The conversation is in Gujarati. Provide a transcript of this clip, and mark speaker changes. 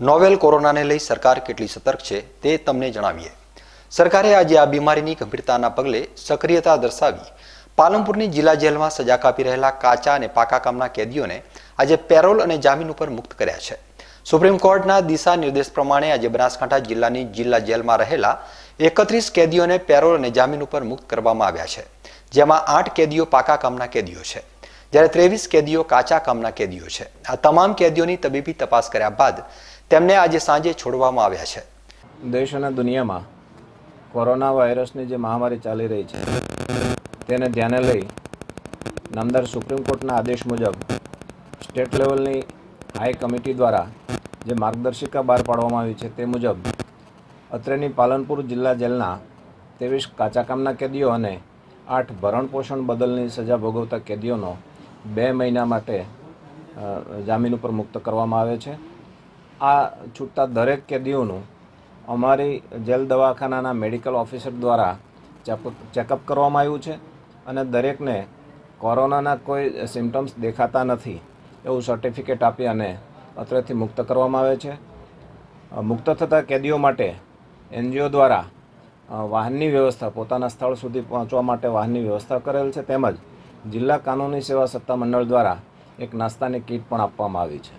Speaker 1: નોવેલ કોરોનાને લઈ સરકાર કેટલી સતર્ક છે તે તમને જણાવીએ સરકારે આજે આ બીમારીની ગંભીરતાના પગલે સક્રિયતા દર્શાવી પાલનપુરની જિલ્લા જેલમાં સજા કાપી રહેલા કાચા અને પાકા કામના કેદીઓને આજે પેરોલ અને જામીન ઉપર મુક્ત કર્યા છે સુપ્રીમ કોર્ટના દિશા નિર્દેશ પ્રમાણે આજે બનાસકાંઠા જિલ્લાની જિલ્લા જેલમાં રહેલા એકત્રીસ કેદીઓને પેરોલ અને જામીન ઉપર મુક્ત કરવામાં આવ્યા છે જેમાં આઠ કેદીઓ પાકા કામના કેદીઓ છે જ્યારે ત્રેવીસ કેદીઓ કાચા કામના કેદીઓ છે આ તમામ કેદીઓની તબીબી તપાસ કર્યા બાદ તેમને આજે સાંજે છોડવામાં આવ્યા છે દેશ અને દુનિયામાં કોરોના
Speaker 2: વાયરસની જે મહામારી ચાલી રહી છે તેને ધ્યાને લઈ નામદાર સુપ્રીમ કોર્ટના આદેશ મુજબ સ્ટેટ લેવલની હાઈ કમિટી દ્વારા જે માર્ગદર્શિકા બહાર પાડવામાં આવી છે તે મુજબ અત્રેની પાલનપુર જિલ્લા જેલના ત્રેવીસ કાચાકામના કેદીઓ અને આઠ ભરણપોષણ બદલની સજા ભોગવતા કેદીઓનો બે મહિના માટે જામીન ઉપર મુક્ત કરવામાં આવે છે આ છૂટતા દરેક કેદીઓનું અમારી જેલ દવાખાનાના મેડિકલ ઓફિસર દ્વારા ચેકઅપ કરવામાં આવ્યું છે અને દરેકને કોરોનાના કોઈ સિમ્ટમ્સ દેખાતા નથી એવું સર્ટિફિકેટ આપી અને અત્રેથી મુક્ત કરવામાં આવે છે મુક્ત થતા કેદીઓ માટે એનજીઓ દ્વારા વાહનની વ્યવસ્થા પોતાના સ્થળ સુધી પહોંચવા માટે વાહનની વ્યવસ્થા કરેલ છે તેમજ જિલ્લા કાનૂની સેવા સત્તામંડળ દ્વારા એક નાસ્તાની કીટ પણ આપવામાં આવી છે